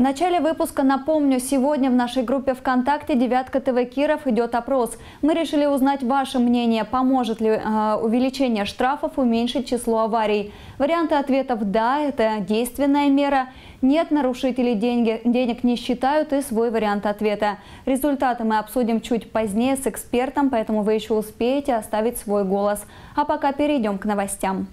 В начале выпуска напомню, сегодня в нашей группе ВКонтакте «Девятка ТВ Киров» идет опрос. Мы решили узнать ваше мнение, поможет ли э, увеличение штрафов уменьшить число аварий. Варианты ответов «да» – это действенная мера, «нет» – нарушители деньги, денег не считают и свой вариант ответа. Результаты мы обсудим чуть позднее с экспертом, поэтому вы еще успеете оставить свой голос. А пока перейдем к новостям.